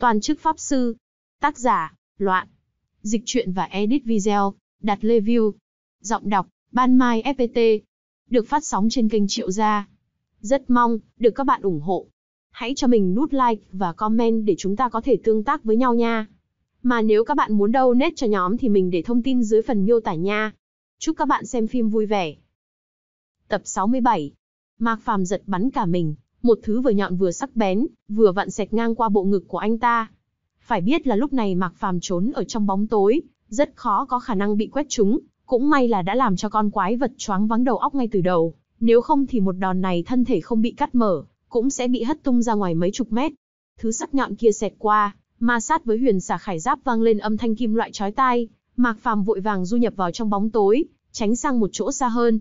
Toàn chức Pháp Sư. Tác giả, Loạn. Dịch truyện và edit video, đặt lê view. Giọng đọc, Ban Mai FPT. Được phát sóng trên kênh Triệu Gia. Rất mong, được các bạn ủng hộ. Hãy cho mình nút like và comment để chúng ta có thể tương tác với nhau nha. Mà nếu các bạn muốn đâu nét cho nhóm thì mình để thông tin dưới phần miêu tả nha. Chúc các bạn xem phim vui vẻ. Tập 67 Mạc Phàm giật bắn cả mình, một thứ vừa nhọn vừa sắc bén, vừa vặn xẹt ngang qua bộ ngực của anh ta. Phải biết là lúc này Mạc Phàm trốn ở trong bóng tối, rất khó có khả năng bị quét trúng, cũng may là đã làm cho con quái vật choáng vắng đầu óc ngay từ đầu, nếu không thì một đòn này thân thể không bị cắt mở, cũng sẽ bị hất tung ra ngoài mấy chục mét. Thứ sắc nhọn kia xẹt qua, ma sát với huyền xà khải giáp vang lên âm thanh kim loại chói tai, Mạc Phàm vội vàng du nhập vào trong bóng tối, tránh sang một chỗ xa hơn.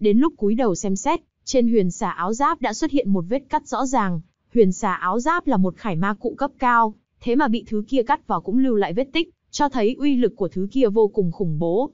Đến lúc cúi đầu xem xét, trên huyền xà áo giáp đã xuất hiện một vết cắt rõ ràng, huyền xà áo giáp là một khải ma cụ cấp cao, thế mà bị thứ kia cắt vào cũng lưu lại vết tích, cho thấy uy lực của thứ kia vô cùng khủng bố.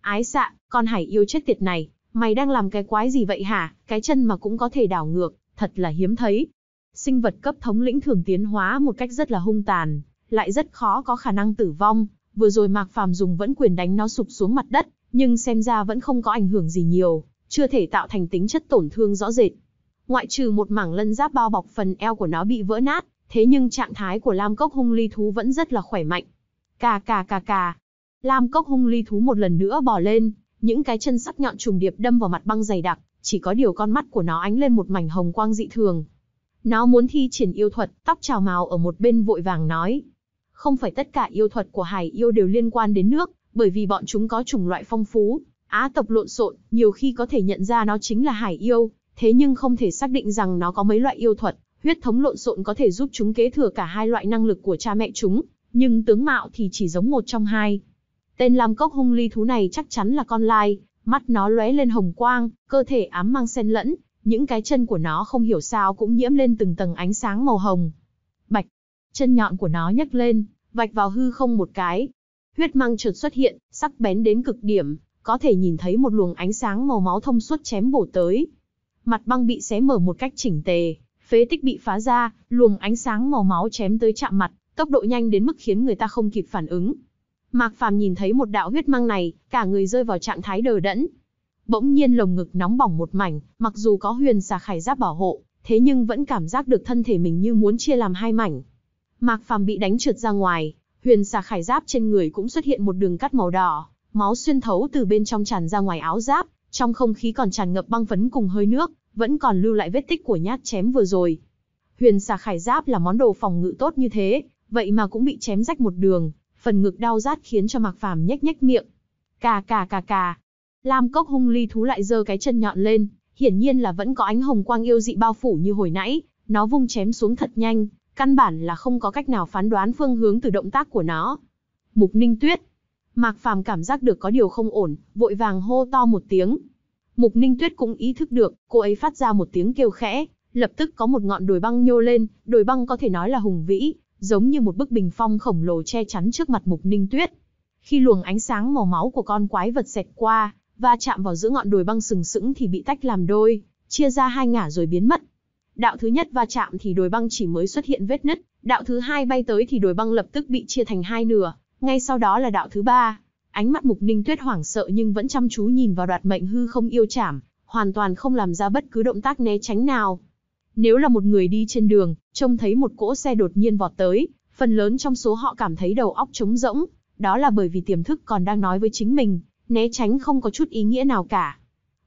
Ái xạ, con hải yêu chết tiệt này, mày đang làm cái quái gì vậy hả, cái chân mà cũng có thể đảo ngược, thật là hiếm thấy. Sinh vật cấp thống lĩnh thường tiến hóa một cách rất là hung tàn, lại rất khó có khả năng tử vong, vừa rồi Mạc Phàm dùng vẫn quyền đánh nó sụp xuống mặt đất, nhưng xem ra vẫn không có ảnh hưởng gì nhiều chưa thể tạo thành tính chất tổn thương rõ rệt. Ngoại trừ một mảng lân giáp bao bọc phần eo của nó bị vỡ nát, thế nhưng trạng thái của Lam Cốc Hung Ly thú vẫn rất là khỏe mạnh. Cà cà cà cà. Lam Cốc Hung Ly thú một lần nữa bò lên, những cái chân sắc nhọn trùng điệp đâm vào mặt băng dày đặc, chỉ có điều con mắt của nó ánh lên một mảnh hồng quang dị thường. Nó muốn thi triển yêu thuật, tóc trào màu ở một bên vội vàng nói. Không phải tất cả yêu thuật của hải yêu đều liên quan đến nước, bởi vì bọn chúng có chủng loại phong phú, Á tộc lộn xộn, nhiều khi có thể nhận ra nó chính là hải yêu, thế nhưng không thể xác định rằng nó có mấy loại yêu thuật, huyết thống lộn xộn có thể giúp chúng kế thừa cả hai loại năng lực của cha mẹ chúng, nhưng tướng mạo thì chỉ giống một trong hai. Tên Lam Cốc hung ly thú này chắc chắn là con lai, mắt nó lóe lên hồng quang, cơ thể ám mang xen lẫn, những cái chân của nó không hiểu sao cũng nhiễm lên từng tầng ánh sáng màu hồng. Bạch, chân nhọn của nó nhấc lên, vạch vào hư không một cái. Huyết mang chợt xuất hiện, sắc bén đến cực điểm, có thể nhìn thấy một luồng ánh sáng màu máu thông suốt chém bổ tới. Mặt băng bị xé mở một cách chỉnh tề, phế tích bị phá ra, luồng ánh sáng màu máu chém tới chạm mặt, tốc độ nhanh đến mức khiến người ta không kịp phản ứng. Mạc Phàm nhìn thấy một đạo huyết mang này, cả người rơi vào trạng thái đờ đẫn. Bỗng nhiên lồng ngực nóng bỏng một mảnh, mặc dù có huyền xà khải giáp bảo hộ, thế nhưng vẫn cảm giác được thân thể mình như muốn chia làm hai mảnh. Mạc Phàm bị đánh trượt ra ngoài, huyền xà khải giáp trên người cũng xuất hiện một đường cắt màu đỏ, máu xuyên thấu từ bên trong tràn ra ngoài áo giáp, trong không khí còn tràn ngập băng phấn cùng hơi nước, vẫn còn lưu lại vết tích của nhát chém vừa rồi. Huyền xà khải giáp là món đồ phòng ngự tốt như thế, vậy mà cũng bị chém rách một đường, phần ngực đau rát khiến cho Mạc Phàm nhếch nhếch miệng. Cà cà cà cà. Lam Cốc Hung Ly thú lại giơ cái chân nhọn lên, hiển nhiên là vẫn có ánh hồng quang yêu dị bao phủ như hồi nãy, nó vung chém xuống thật nhanh, căn bản là không có cách nào phán đoán phương hướng từ động tác của nó. Mục Ninh Tuyết, Mạc Phàm cảm giác được có điều không ổn, vội vàng hô to một tiếng. Mục Ninh Tuyết cũng ý thức được, cô ấy phát ra một tiếng kêu khẽ, lập tức có một ngọn đồi băng nhô lên, đồi băng có thể nói là hùng vĩ, giống như một bức bình phong khổng lồ che chắn trước mặt Mục Ninh Tuyết. Khi luồng ánh sáng màu máu của con quái vật xẹt qua, và chạm vào giữa ngọn đồi băng sừng sững thì bị tách làm đôi, chia ra hai ngả rồi biến mất. Đạo thứ nhất va chạm thì đồi băng chỉ mới xuất hiện vết nứt, đạo thứ hai bay tới thì đồi băng lập tức bị chia thành hai nửa, ngay sau đó là đạo thứ ba. Ánh mắt Mục Ninh Tuyết hoảng sợ nhưng vẫn chăm chú nhìn vào đoạt mệnh hư không yêu chảm, hoàn toàn không làm ra bất cứ động tác né tránh nào. Nếu là một người đi trên đường, trông thấy một cỗ xe đột nhiên vọt tới, phần lớn trong số họ cảm thấy đầu óc trống rỗng, đó là bởi vì tiềm thức còn đang nói với chính mình, né tránh không có chút ý nghĩa nào cả.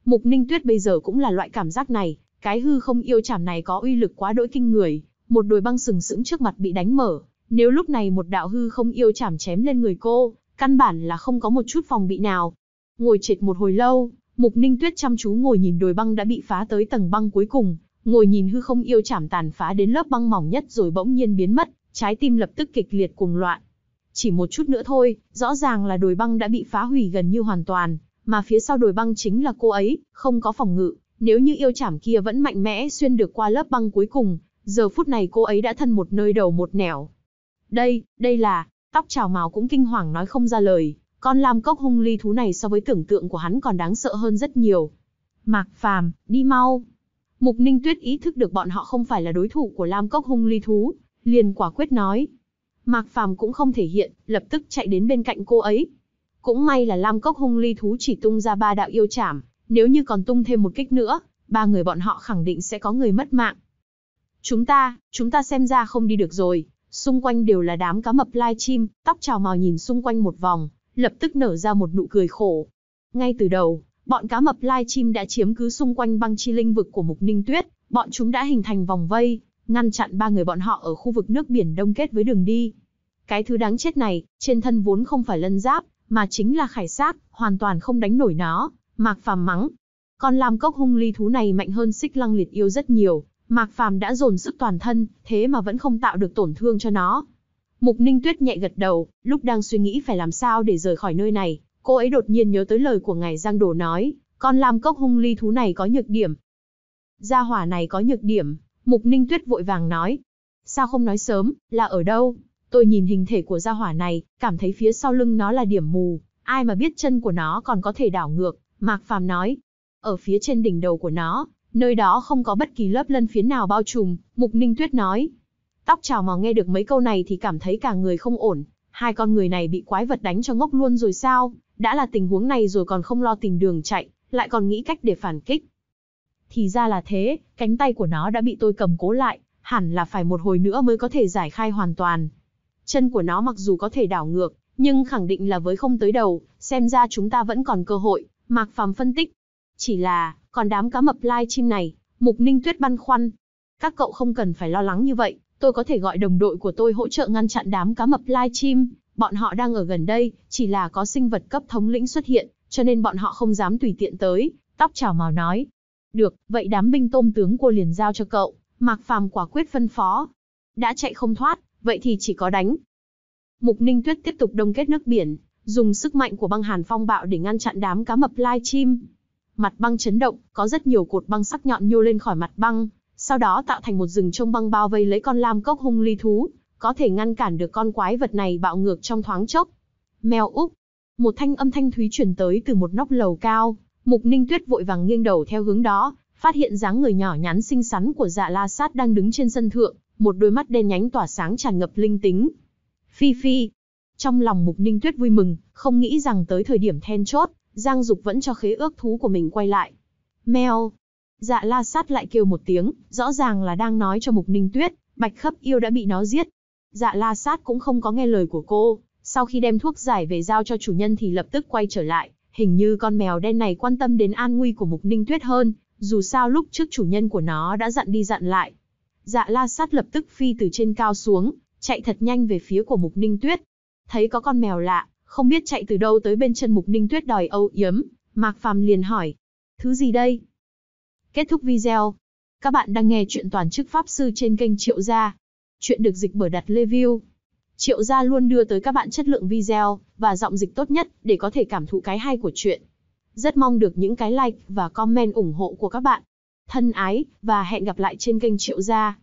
Mục Ninh Tuyết bây giờ cũng là loại cảm giác này, cái hư không yêu chảm này có uy lực quá đỗi kinh người, một đồi băng sừng sững trước mặt bị đánh mở, nếu lúc này một đạo hư không yêu chảm chém lên người cô, căn bản là không có một chút phòng bị nào. Ngồi trệt một hồi lâu, Mục Ninh Tuyết chăm chú ngồi nhìn đồi băng đã bị phá tới tầng băng cuối cùng, ngồi nhìn hư không yêu chảm tàn phá đến lớp băng mỏng nhất rồi bỗng nhiên biến mất, trái tim lập tức kịch liệt cuồng loạn. Chỉ một chút nữa thôi, rõ ràng là đồi băng đã bị phá hủy gần như hoàn toàn, mà phía sau đồi băng chính là cô ấy, không có phòng ngự, nếu như yêu chảm kia vẫn mạnh mẽ xuyên được qua lớp băng cuối cùng, giờ phút này cô ấy đã thân một nơi đầu một nẻo, đây, đây là, tóc trào màu cũng kinh hoàng nói không ra lời, con lam cốc hung ly thú này so với tưởng tượng của hắn còn đáng sợ hơn rất nhiều. Mạc Phàm, đi mau. Mục Ninh Tuyết ý thức được bọn họ không phải là đối thủ của lam cốc hung ly thú, liền quả quyết nói. Mạc Phàm cũng không thể hiện, lập tức chạy đến bên cạnh cô ấy. Cũng may là lam cốc hung ly thú chỉ tung ra ba đạo yêu chảm, nếu như còn tung thêm một kích nữa, ba người bọn họ khẳng định sẽ có người mất mạng. Chúng ta, chúng ta xem ra không đi được rồi, Xung quanh đều là đám cá mập lai chim, tóc trào màu nhìn xung quanh một vòng, lập tức nở ra một nụ cười khổ. Ngay từ đầu, bọn cá mập lai chim đã chiếm cứ xung quanh băng chi linh vực của Mục Ninh Tuyết, bọn chúng đã hình thành vòng vây, ngăn chặn ba người bọn họ ở khu vực nước biển đông kết với đường đi. Cái thứ đáng chết này, trên thân vốn không phải lân giáp, mà chính là khải sát, hoàn toàn không đánh nổi nó, Mạc Phàm mắng. Con làm cốc hung ly thú này mạnh hơn xích lăng liệt yêu rất nhiều, Mạc Phàm đã dồn sức toàn thân, thế mà vẫn không tạo được tổn thương cho nó. Mục Ninh Tuyết nhẹ gật đầu, lúc đang suy nghĩ phải làm sao để rời khỏi nơi này, cô ấy đột nhiên nhớ tới lời của ngài Giang Đồ nói, con lam cốc hung ly thú này có nhược điểm. Gia hỏa này có nhược điểm, Mục Ninh Tuyết vội vàng nói. Sao không nói sớm, là ở đâu? Tôi nhìn hình thể của gia hỏa này, cảm thấy phía sau lưng nó là điểm mù, ai mà biết chân của nó còn có thể đảo ngược, Mạc Phàm nói. Ở phía trên đỉnh đầu của nó, Nơi đó không có bất kỳ lớp lân phiến nào bao trùm, Mục Ninh Tuyết nói. Tóc trào Mò nghe được mấy câu này thì cảm thấy cả người không ổn, hai con người này bị quái vật đánh cho ngốc luôn rồi sao, đã là tình huống này rồi còn không lo tìm đường chạy, lại còn nghĩ cách để phản kích. Thì ra là thế, cánh tay của nó đã bị tôi cầm cố lại, hẳn là phải một hồi nữa mới có thể giải khai hoàn toàn. Chân của nó mặc dù có thể đảo ngược, nhưng khẳng định là với không tới đầu, xem ra chúng ta vẫn còn cơ hội, Mạc Phàm phân tích. Chỉ là, còn đám cá mập lai chim này, Mục Ninh Tuyết băn khoăn. Các cậu không cần phải lo lắng như vậy, tôi có thể gọi đồng đội của tôi hỗ trợ ngăn chặn đám cá mập lai chim. Bọn họ đang ở gần đây, chỉ là có sinh vật cấp thống lĩnh xuất hiện, cho nên bọn họ không dám tùy tiện tới. Tóc chảo màu nói. Được, vậy đám binh tôm tướng cô liền giao cho cậu. Mạc Phàm quả quyết phân phó. Đã chạy không thoát, vậy thì chỉ có đánh. Mục Ninh Tuyết tiếp tục đông kết nước biển, dùng sức mạnh của băng hàn phong bạo để ngăn chặn đám cá mập lai chim. Mặt băng chấn động, có rất nhiều cột băng sắc nhọn nhô lên khỏi mặt băng, sau đó tạo thành một rừng trông băng bao vây lấy con lam cốc hung ly thú, có thể ngăn cản được con quái vật này bạo ngược trong thoáng chốc. Mèo Úc. Một thanh âm thanh thúy truyền tới từ một nóc lầu cao, Mục Ninh Tuyết vội vàng nghiêng đầu theo hướng đó, phát hiện dáng người nhỏ nhắn xinh xắn của Dạ La Sát đang đứng trên sân thượng, một đôi mắt đen nhánh tỏa sáng tràn ngập linh tính. Phi phi. Trong lòng Mục Ninh Tuyết vui mừng, không nghĩ rằng tới thời điểm then chốt, Giang Dục vẫn cho khế ước thú của mình quay lại. Mèo. Dạ la sát lại kêu một tiếng, rõ ràng là đang nói cho Mục Ninh Tuyết, bạch khấp yêu đã bị nó giết. Dạ la sát cũng không có nghe lời của cô, sau khi đem thuốc giải về giao cho chủ nhân thì lập tức quay trở lại. Hình như con mèo đen này quan tâm đến an nguy của Mục Ninh Tuyết hơn, dù sao lúc trước chủ nhân của nó đã dặn đi dặn lại. Dạ la sát lập tức phi từ trên cao xuống, chạy thật nhanh về phía của Mục Ninh Tuyết. Thấy có con mèo lạ, không biết chạy từ đâu tới bên chân Mục Ninh Tuyết đòi âu yếm, Mạc Phàm liền hỏi, thứ gì đây? Kết thúc video. Các bạn đang nghe chuyện toàn chức pháp sư trên kênh Triệu Gia. Chuyện được dịch bởi đặt review. Triệu Gia luôn đưa tới các bạn chất lượng video và giọng dịch tốt nhất để có thể cảm thụ cái hay của chuyện. Rất mong được những cái like và comment ủng hộ của các bạn. Thân ái và hẹn gặp lại trên kênh Triệu Gia.